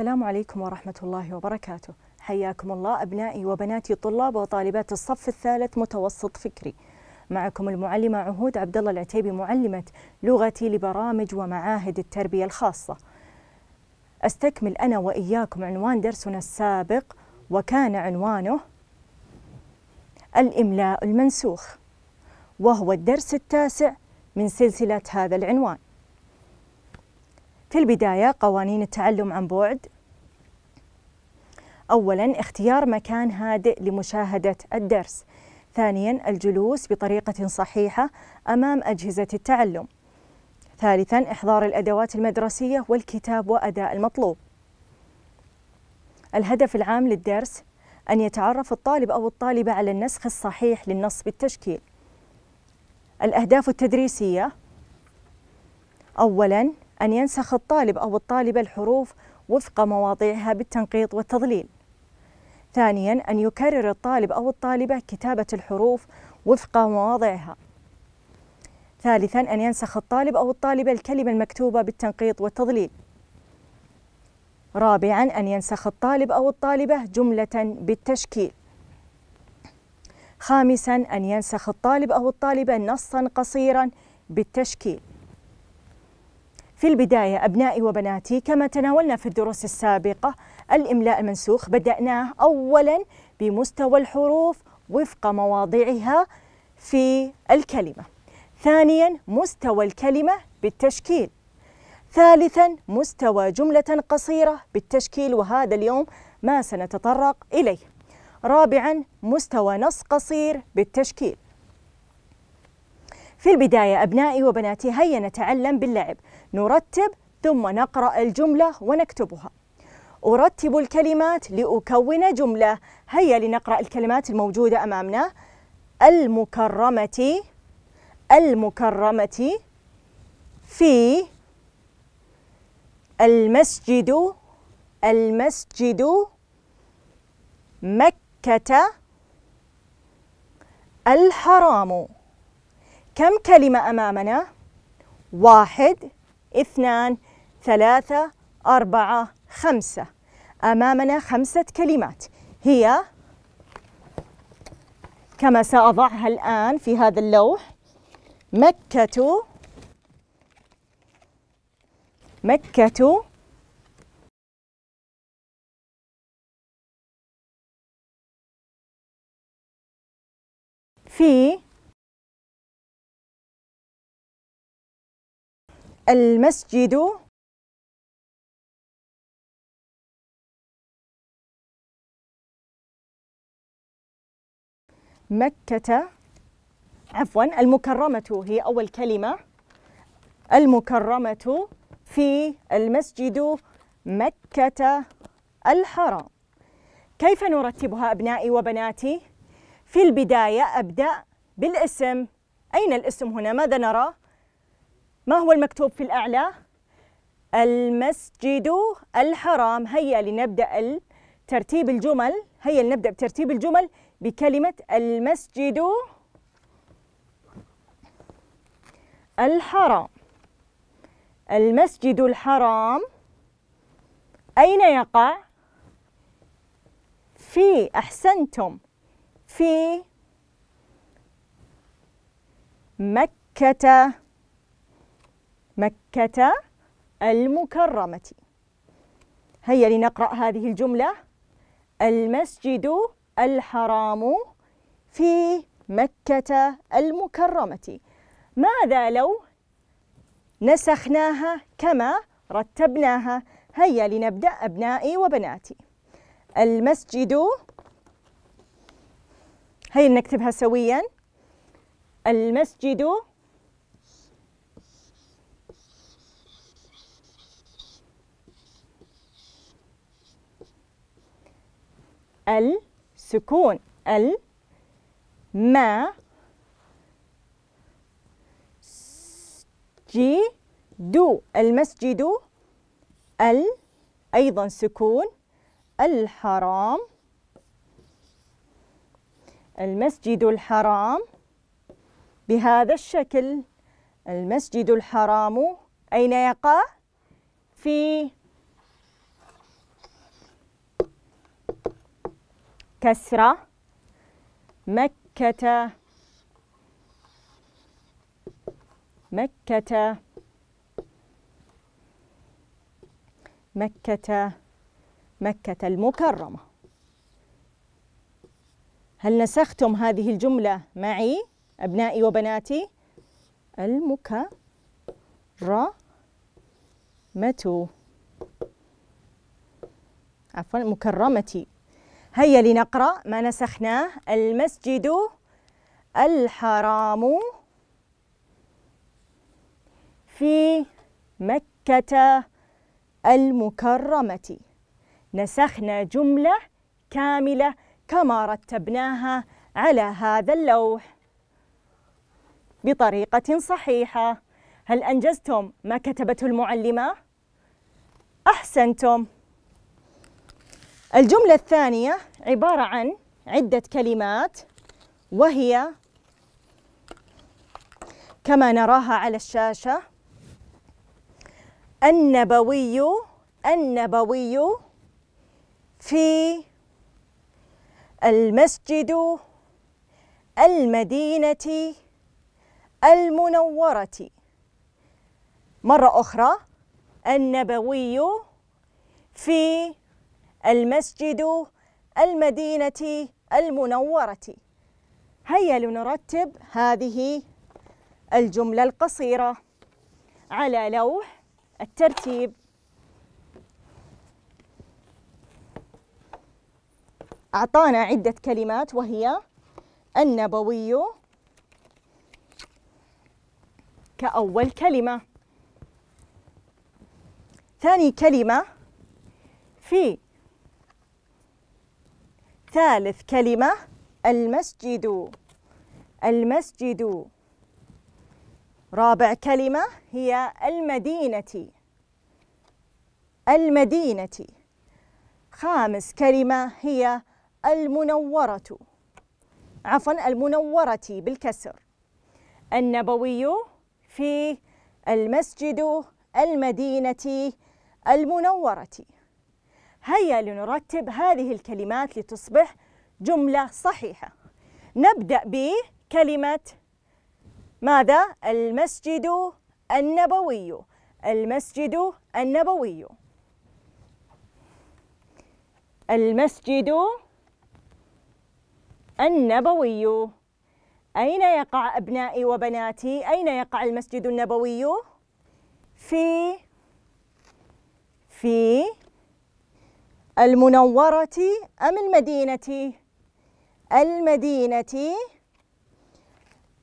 السلام عليكم ورحمة الله وبركاته حياكم الله أبنائي وبناتي طلاب وطالبات الصف الثالث متوسط فكري معكم المعلمة عهود عبد الله العتيبي معلمة لغتي لبرامج ومعاهد التربية الخاصة أستكمل أنا وإياكم عنوان درسنا السابق وكان عنوانه الإملاء المنسوخ وهو الدرس التاسع من سلسلة هذا العنوان في البداية قوانين التعلم عن بعد أولا اختيار مكان هادئ لمشاهدة الدرس ثانيا الجلوس بطريقة صحيحة أمام أجهزة التعلم ثالثا إحضار الأدوات المدرسية والكتاب وأداء المطلوب الهدف العام للدرس أن يتعرف الطالب أو الطالبة على النسخ الصحيح للنص بالتشكيل الأهداف التدريسية أولاً أن ينسخ الطالب أو الطالبة الحروف وفق مواضعها بالتنقيط والتضليل ثانيا أن يكرر الطالب أو الطالبة كتابة الحروف وفق مواضعها ثالثا أن ينسخ الطالب أو الطالبة الكلمة المكتوبة بالتنقيط والتضليل رابعا أن ينسخ الطالب أو الطالبة جملة بالتشكيل خامسا أن ينسخ الطالب أو الطالبة نصا قصيرا بالتشكيل في البداية أبنائي وبناتي كما تناولنا في الدروس السابقة الإملاء المنسوخ بدأناه أولا بمستوى الحروف وفق مواضعها في الكلمة ثانيا مستوى الكلمة بالتشكيل ثالثا مستوى جملة قصيرة بالتشكيل وهذا اليوم ما سنتطرق إليه رابعا مستوى نص قصير بالتشكيل في البداية أبنائي وبناتي هيا نتعلم باللعب نرتب ثم نقرأ الجملة ونكتبها أرتب الكلمات لأكون جملة هيا لنقرأ الكلمات الموجودة أمامنا المكرمة المكرمة في المسجد المسجد مكة الحرام كم كلمة أمامنا؟ واحد اثنان ثلاثة أربعة خمسة أمامنا خمسة كلمات هي كما سأضعها الآن في هذا اللوح مكة مكة في المسجد مكة عفوا المكرمة هي أول كلمة المكرمة في المسجد مكة الحرام كيف نرتبها أبنائي وبناتي؟ في البداية أبدأ بالاسم أين الاسم هنا؟ ماذا نرى؟ ما هو المكتوب في الأعلى؟ المسجد الحرام هيا لنبدأ ترتيب الجمل هيا لنبدأ بترتيب الجمل بكلمة المسجد الحرام المسجد الحرام أين يقع؟ في أحسنتم في مكة مكة المكرمة هيا لنقرأ هذه الجملة المسجد الحرام في مكة المكرمة ماذا لو نسخناها كما رتبناها هيا لنبدأ أبنائي وبناتي المسجد هيا نكتبها سويا المسجد السكون ال ما دو المسجد ال أيضا سكون الحرام المسجد الحرام بهذا الشكل المسجد الحرام أين يقع؟ في كسرة مكة مكة مكة مكة المكرمة هل نسختم هذه الجملة معي أبنائي وبناتي المكرمة عفوا مكرمتي هيا لنقرأ ما نسخناه المسجد الحرام في مكة المكرمة نسخنا جملة كاملة كما رتبناها على هذا اللوح بطريقة صحيحة هل أنجزتم ما كتبته المعلمة؟ أحسنتم الجملة الثانية عبارة عن عدة كلمات وهي كما نراها على الشاشة النبوي النبوي في المسجد المدينة المنورة مرة أخرى النبوي في المسجد المدينة المنورة هيا لنرتب هذه الجملة القصيرة على لوح الترتيب أعطانا عدة كلمات وهي النبوي كأول كلمة ثاني كلمة في ثالث كلمة المسجد المسجد رابع كلمة هي المدينة المدينة خامس كلمة هي المنورة عفوا المنورة بالكسر النبوي في المسجد المدينة المنورة هيا لنرتب هذه الكلمات لتصبح جملة صحيحة نبدأ بكلمة ماذا؟ المسجد النبوي المسجد النبوي المسجد النبوي أين يقع أبنائي وبناتي؟ أين يقع المسجد النبوي؟ في في المنورة أم المدينة المدينة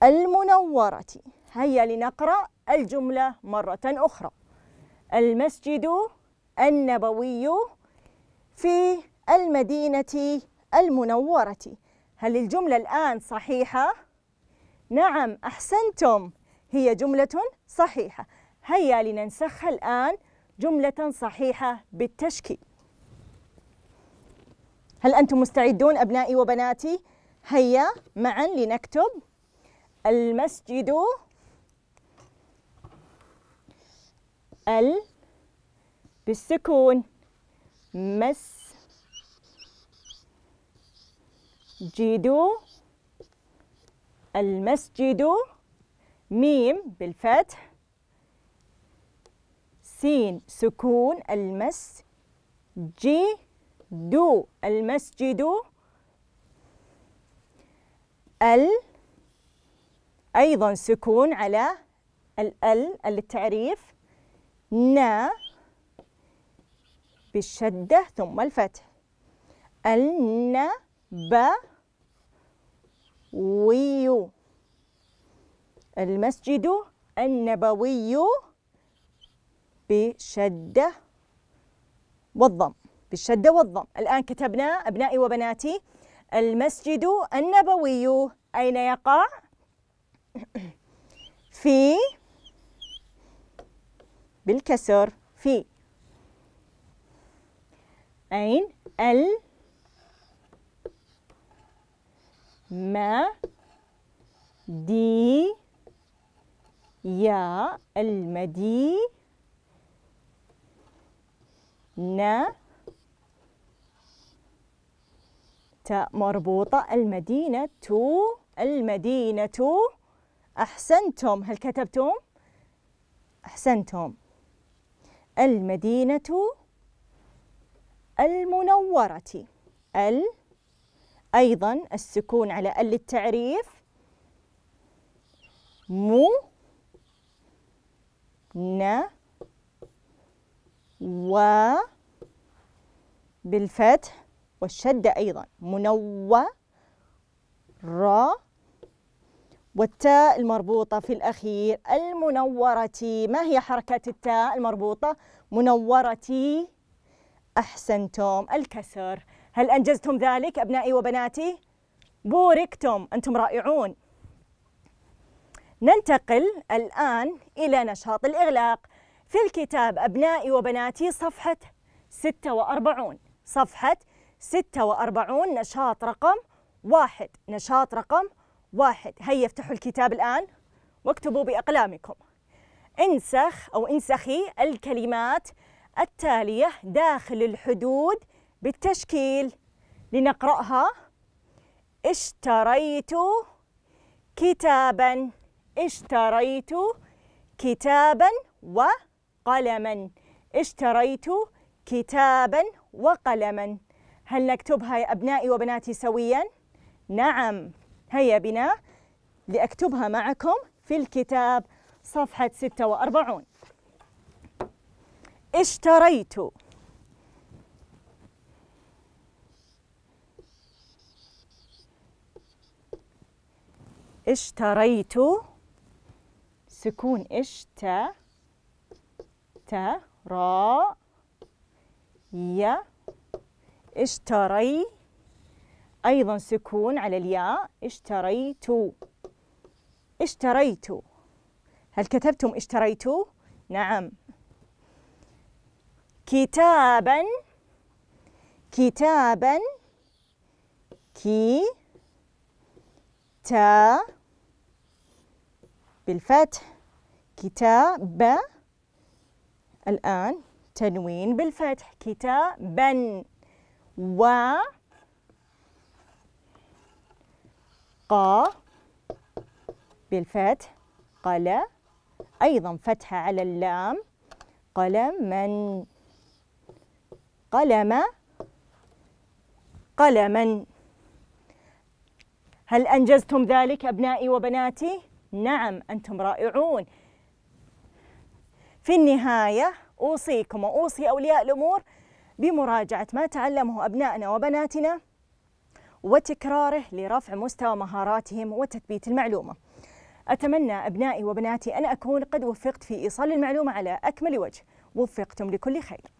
المنورة هيا لنقرأ الجملة مرة أخرى المسجد النبوي في المدينة المنورة هل الجملة الآن صحيحة؟ نعم أحسنتم هي جملة صحيحة هيا لننسخها الآن جملة صحيحة بالتشكيل هل أنتم مستعدون أبنائي وبناتي؟ هيا معا لنكتب المسجد ال بالسكون مس جيدو المسجد ميم بالفتح سين سكون المس جي دو المسجد ال أيضا سكون على ال للتعريف نا بالشدة ثم الفتح الن ب وي المسجد النبوي بشدة والضم بالشدة والضم الآن كتبنا أبنائي وبناتي المسجد النبوي أين يقع؟ في بالكسر في أين ال ما دي يا المدي مربوطة المدينة تو المدينة تو أحسنتم هل كتبتم؟ أحسنتم المدينة المنورة ال أيضا السكون على ال التعريف مو ن و بالفتح والشدة أيضا منوّة را والتاء المربوطة في الأخير المنورة ما هي حركة التاء المربوطة منورة أحسنتم الكسر هل أنجزتم ذلك أبنائي وبناتي؟ بوركتم أنتم رائعون ننتقل الآن إلى نشاط الإغلاق في الكتاب أبنائي وبناتي صفحة 46 صفحة 46 نشاط رقم واحد نشاط رقم واحد هيا افتحوا الكتاب الآن واكتبوا بأقلامكم انسخ أو انسخي الكلمات التالية داخل الحدود بالتشكيل لنقرأها اشتريت كتابا اشتريت كتابا وقلما اشتريت كتابا وقلما هل نكتبها يا أبنائي وبناتي سويا؟ نعم هيا بنا لأكتبها معكم في الكتاب صفحة 46 اشتريت اشتريت سكون اشت ترا يا ي اشتري أيضا سكون على الياء اشتريت اشتريت هل كتبتم اشتريت؟ نعم كتابا كتابا كي تا بالفتح كتاب الآن تنوين بالفتح كتابا و ق بالفتح قل أيضا فتحة على اللام من قلم قلما هل أنجزتم ذلك أبنائي وبناتي؟ نعم أنتم رائعون في النهاية أوصيكم وأوصي أولياء الأمور بمراجعة ما تعلمه أبنائنا وبناتنا وتكراره لرفع مستوى مهاراتهم وتثبيت المعلومة أتمنى أبنائي وبناتي أن أكون قد وفقت في إيصال المعلومة على أكمل وجه وفقتم لكل خير